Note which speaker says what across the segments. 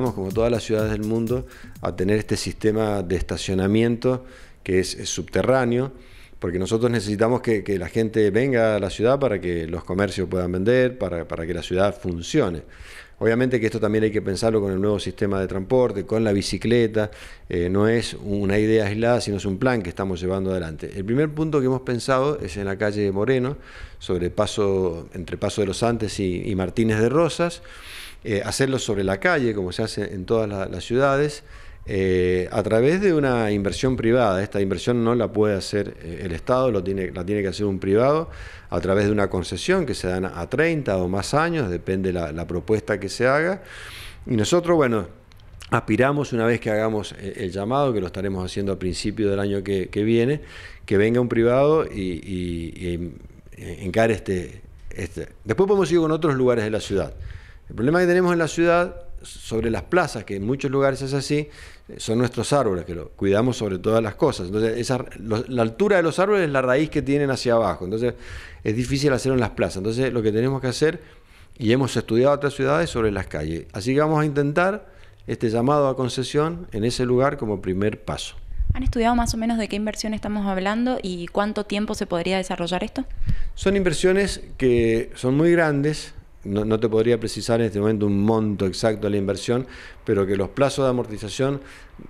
Speaker 1: como todas las ciudades del mundo, a tener este sistema de estacionamiento que es, subterráneo, porque nosotros necesitamos que, la gente venga a la ciudad para que los comercios puedan vender, para, que la ciudad funcione. Obviamente que esto también hay que pensarlo con el nuevo sistema de transporte, con la bicicleta. Eh, no es una idea aislada, sino es un plan que estamos llevando adelante. El primer punto que hemos pensado es en la calle Moreno, sobre paso, entre Paso de los Antes y Martínez de Rosas. Eh, hacerlo sobre la calle, como se hace en todas las ciudades, eh, a través de una inversión privada. Esta inversión no la puede hacer eh, el Estado, lo la tiene que hacer un privado, a través de una concesión que se dan a 30 o más años, depende la, la propuesta que se haga. Y nosotros, bueno, aspiramos una vez que hagamos el llamado, que lo estaremos haciendo a principio del año que, viene, que venga un privado y, encare este, este, Después podemos ir con otros lugares de la ciudad. El problema que tenemos en la ciudad, sobre las plazas, que en muchos lugares es así, eh, son nuestros árboles, que lo cuidamos sobre todas las cosas. Entonces, la altura de los árboles es la raíz que tienen hacia abajo. Entonces, es difícil hacerlo en las plazas. Entonces, lo que tenemos que hacer, y hemos estudiado otras ciudades, sobre las calles. Así que vamos a intentar este llamado a concesión en ese lugar como primer paso.
Speaker 2: ¿Han estudiado más o menos de qué inversión estamos hablando y cuánto tiempo se podría desarrollar esto?
Speaker 1: Son inversiones que son muy grandes, no, no, te podría precisar en este momento un monto exacto de la inversión, pero que los plazos de amortización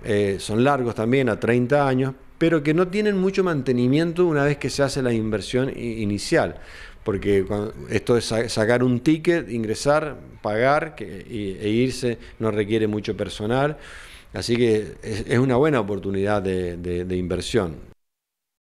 Speaker 1: eh, son largos también, a 30 años, pero que no tienen mucho mantenimiento una vez que se hace la inversión inicial. Porque esto es sacar un ticket, ingresar, pagar e irse, no requiere mucho personal. Así que es, una buena oportunidad de inversión.